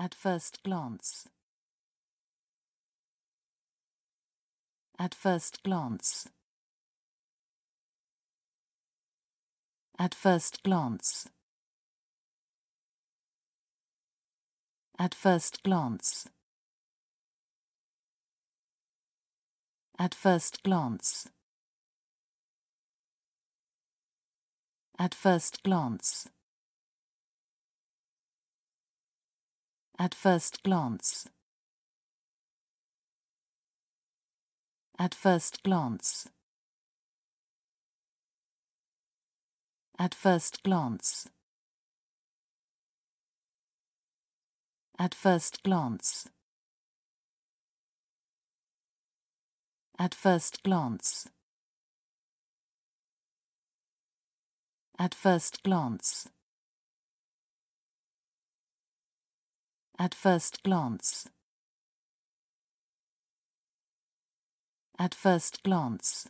At first glance. At first glance. At first glance. At first glance. At first glance. At first glance. At first glance. At first glance. At first glance. At first glance. At first glance. At first glance. At first glance. At first glance.